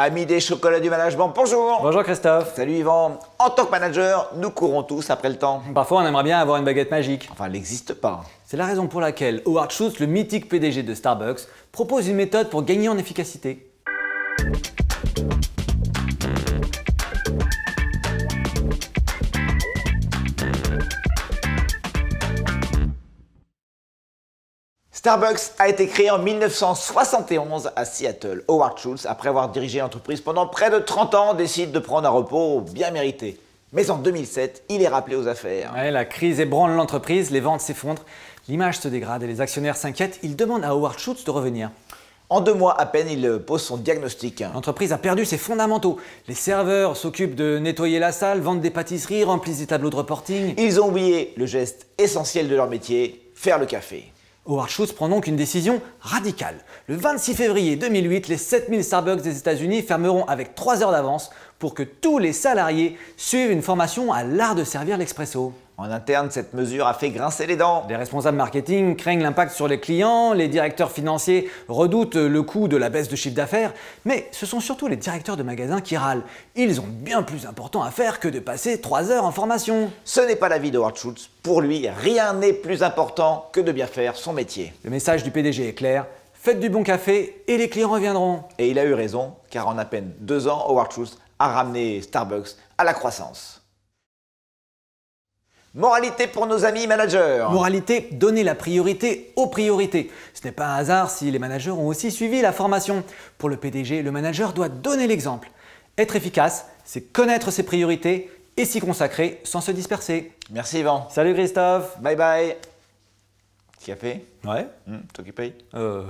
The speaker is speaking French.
Amis des chocolats du management, bonjour Bonjour Christophe Salut Yvan En tant que manager, nous courons tous après le temps. Parfois on aimerait bien avoir une baguette magique. Enfin, elle n'existe pas. C'est la raison pour laquelle Howard Schultz, le mythique PDG de Starbucks, propose une méthode pour gagner en efficacité. Starbucks a été créé en 1971 à Seattle. Howard Schultz, après avoir dirigé l'entreprise pendant près de 30 ans, décide de prendre un repos bien mérité. Mais en 2007, il est rappelé aux affaires. la crise ébranle l'entreprise, les ventes s'effondrent, l'image se dégrade et les actionnaires s'inquiètent. Ils demandent à Howard Schultz de revenir. En deux mois à peine, il pose son diagnostic. L'entreprise a perdu ses fondamentaux. Les serveurs s'occupent de nettoyer la salle, vendent des pâtisseries, remplissent des tableaux de reporting. Ils ont oublié le geste essentiel de leur métier, faire le café. Howard Schultz prend donc une décision radicale. Le 26 février 2008, les 7000 Starbucks des États-Unis fermeront avec 3 heures d'avance pour que tous les salariés suivent une formation à l'art de servir l'expresso. En interne, cette mesure a fait grincer les dents. Les responsables marketing craignent l'impact sur les clients, les directeurs financiers redoutent le coût de la baisse de chiffre d'affaires, mais ce sont surtout les directeurs de magasins qui râlent. Ils ont bien plus important à faire que de passer 3 heures en formation. Ce n'est pas l'avis Howard Schultz. Pour lui, rien n'est plus important que de bien faire son métier. Le message du PDG est clair. Faites du bon café et les clients reviendront. Et il a eu raison, car en à peine deux ans, Howard Schultz a ramené Starbucks à la croissance. Moralité pour nos amis managers. Moralité, donner la priorité aux priorités. Ce n'est pas un hasard si les managers ont aussi suivi la formation. Pour le PDG, le manager doit donner l'exemple. Être efficace, c'est connaître ses priorités et s'y consacrer sans se disperser. Merci Yvan. Salut Christophe. Bye bye. Café Ouais. Mmh, toi Euh.